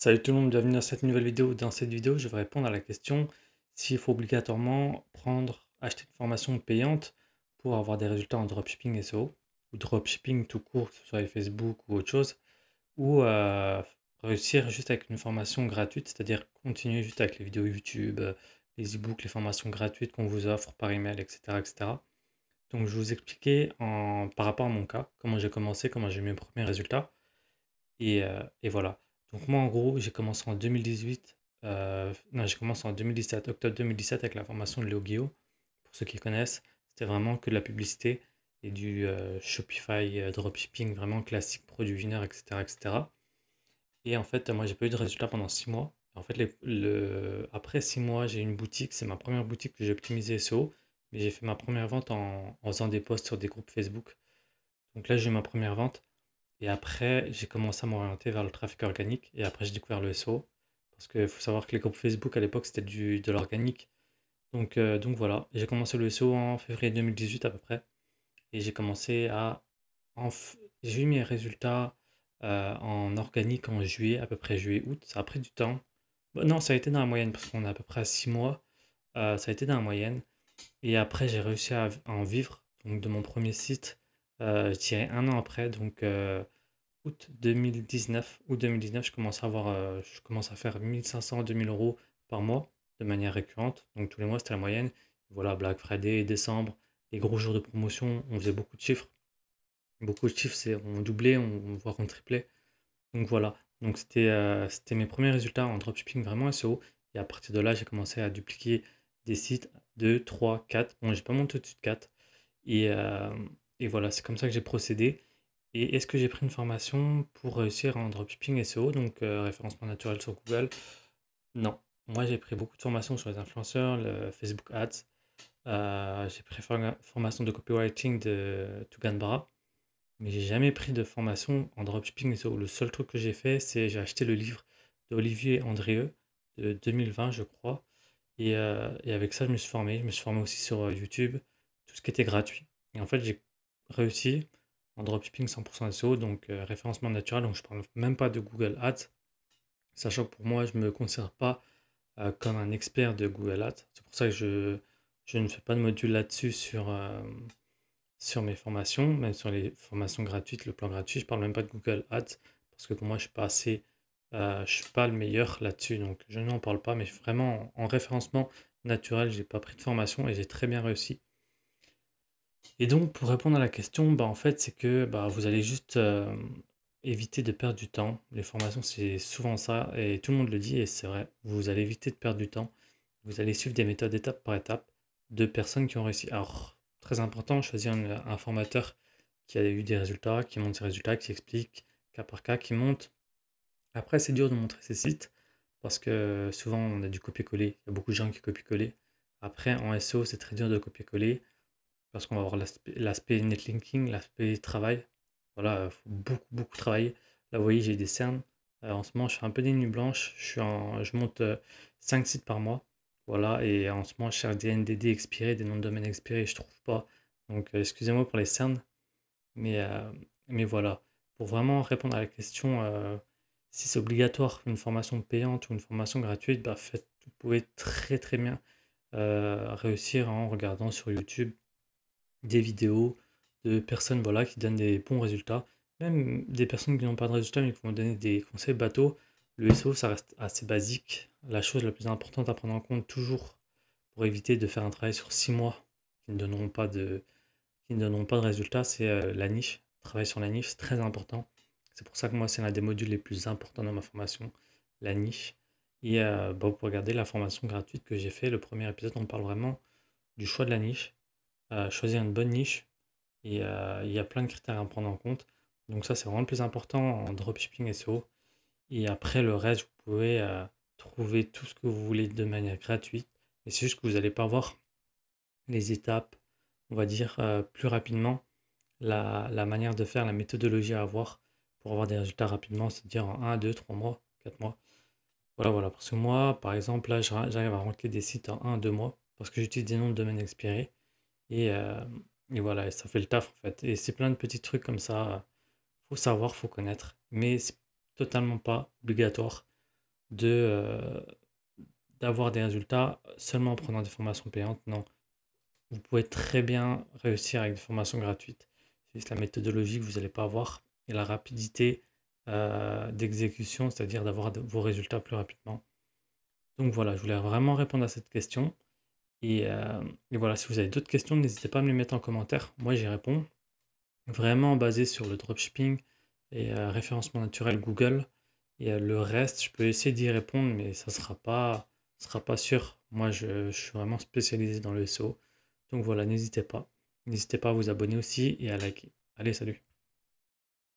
Salut tout le monde, bienvenue dans cette nouvelle vidéo. Dans cette vidéo, je vais répondre à la question s'il faut obligatoirement prendre, acheter une formation payante pour avoir des résultats en dropshipping SEO, ou dropshipping tout court, que ce soit avec Facebook ou autre chose, ou euh, réussir juste avec une formation gratuite, c'est-à-dire continuer juste avec les vidéos YouTube, les e-books, les formations gratuites qu'on vous offre par email, etc. etc. Donc je vais vous expliquer par rapport à mon cas, comment j'ai commencé, comment j'ai eu mes premiers résultats, et euh, voilà. Donc moi, en gros, j'ai commencé en 2018. Euh, j'ai commencé en 2017, octobre 2017, avec la formation de Léo Pour ceux qui connaissent, c'était vraiment que de la publicité et du euh, Shopify euh, dropshipping, vraiment classique, produit winner, etc., etc. Et en fait, moi, j'ai pas eu de résultat pendant six mois. En fait, le, après six mois, j'ai une boutique. C'est ma première boutique que j'ai optimisée SEO. Mais j'ai fait ma première vente en, en, faisant des posts sur des groupes Facebook. Donc là, j'ai eu ma première vente. Et après, j'ai commencé à m'orienter vers le trafic organique. Et après, j'ai découvert le SEO. Parce qu'il faut savoir que les groupes Facebook à l'époque, c'était de l'organique. Donc, euh, donc voilà. J'ai commencé le SEO en février 2018 à peu près. Et j'ai commencé à. J'ai eu mes résultats euh, en organique en juillet, à peu près juillet-août. Ça a pris du temps. Bah, non, ça a été dans la moyenne parce qu'on est à peu près à 6 mois. Euh, ça a été dans la moyenne. Et après, j'ai réussi à, en vivre. Donc de mon premier site, je tirais un an après. Donc 2019. ou 2019, je commence à, avoir, euh, je commence à faire 1500-2000 euros par mois de manière récurrente. Donc tous les mois, c'était la moyenne. Voilà, Black Friday, décembre, les gros jours de promotion, on faisait beaucoup de chiffres. Beaucoup de chiffres, c'est on doublait, on, voit on triplait. Donc voilà, donc c'était euh, c'était mes premiers résultats en dropshipping vraiment haut e Et à partir de là, j'ai commencé à dupliquer des sites 2, 3, 4. Bon, j'ai pas monté tout de suite 4. Et, euh, et voilà, c'est comme ça que j'ai procédé. Et est-ce que j'ai pris une formation pour réussir en dropshipping SEO, donc euh, référencement naturel sur Google Non. Moi, j'ai pris beaucoup de formations sur les influenceurs, le Facebook Ads. Euh, j'ai pris formation de copywriting de Tuganbra, mais j'ai jamais pris de formation en dropshipping SEO. Le seul truc que j'ai fait, c'est j'ai acheté le livre d'Olivier Andrieux de 2020, je crois. Et, euh, et, avec ça, je me suis formé. Je me suis formé aussi sur YouTube, tout ce qui était gratuit. Et en fait, j'ai réussi en dropshipping 100% SEO, donc euh, référencement naturel, donc je parle même pas de Google Ads, sachant que pour moi, je ne me considère pas euh, comme un expert de Google Ads. C'est pour ça que je, je, ne fais pas de module là-dessus sur, euh, sur mes formations, même sur les formations gratuites, le plan gratuit. Je parle même pas de Google Ads parce que pour moi, je suis pas assez, je suis pas le meilleur là-dessus. Donc, je n'en parle pas, mais vraiment en référencement naturel, j'ai pas pris de formation et j'ai très bien réussi. Et donc, pour répondre à la question, bah, en fait, c'est que bah, vous allez juste euh, éviter de perdre du temps. Les formations, c'est souvent ça, et tout le monde le dit, et c'est vrai. Vous allez éviter de perdre du temps. Vous allez suivre des méthodes étape par étape de personnes qui ont réussi. Alors, très important, choisir un, formateur qui a eu des résultats, qui montre ses résultats, qui explique cas par cas, qui monte. Après, c'est dur de montrer ses sites parce que souvent on a du copier-coller. Il y a beaucoup de gens qui copient-coller. Après, en SEO, c'est très dur de copier-coller parce qu'on va avoir l'aspect netlinking, l'aspect travail. Voilà, il faut beaucoup, beaucoup travailler. Là, vous voyez, j'ai des cernes. Euh, en ce moment, je fais un peu des nuits blanches. Je, suis en, je monte 5 euh, sites par mois. Voilà, et en ce moment, je cherche des NDD expirés, des noms de domaine expirés, je ne trouve pas. Donc, euh, excusez-moi pour les cernes. Mais, mais voilà, pour vraiment répondre à la question, si c'est obligatoire une formation payante ou une formation gratuite, bah, vous pouvez très très bien réussir en regardant sur YouTube des vidéos de personnes voilà, qui donnent des bons résultats, même des personnes qui n'ont pas de résultats mais qui vont donner des conseils bateaux. Le SEO, ça reste assez basique. La chose la plus importante à prendre en compte toujours pour éviter de faire un travail sur six mois qui ne donneront pas de, qui ne pas de résultats, c'est euh, la niche. Travailler sur la niche, c'est très important. C'est pour ça que moi, c'est l'un des modules les plus importants dans ma formation, la niche. Et euh, bah, vous pouvez regarder la formation gratuite que j'ai fait. Le premier épisode, on parle vraiment du choix de la niche. Euh, choisir une bonne niche. Et euh, il y a plein de critères à prendre en compte. Donc ça, c'est vraiment le plus important en dropshipping SEO. Et après, le reste, vous pouvez euh, trouver tout ce que vous voulez de manière gratuite. Mais c'est juste que vous n'allez pas voir les étapes, on va dire, plus rapidement. La, manière de faire, la méthodologie à avoir pour avoir des résultats rapidement, c'est-à-dire en 1, 2, 3 mois, 4 mois. Voilà, voilà. Parce que moi, par exemple, là, j'arrive à rentrer des sites en 1, 2 mois parce que j'utilise des noms de domaines expirés. Euh, et, voilà, ça fait le taf en fait. Et c'est plein de petits trucs comme ça. Euh, faut savoir, faut connaître. Mais c'est totalement pas obligatoire de euh, d'avoir des résultats seulement en prenant des formations payantes. Non. Vous pouvez très bien réussir avec des formations gratuites. C'est la méthodologie que vous n'allez pas avoir et la rapidité d'exécution, c'est-à-dire d'avoir vos résultats plus rapidement. Donc voilà, je voulais vraiment répondre à cette question. Euh, et, voilà, si vous avez d'autres questions, n'hésitez pas à me les mettre en commentaire. Moi, j'y réponds. Vraiment basé sur le dropshipping et euh, référencement naturel Google. Et euh, le reste, je peux essayer d'y répondre, mais ça ne sera pas, sûr. Moi, je, je, suis vraiment spécialisé dans le SEO. Donc voilà, n'hésitez pas. N'hésitez pas à vous abonner aussi et à liker. Allez, salut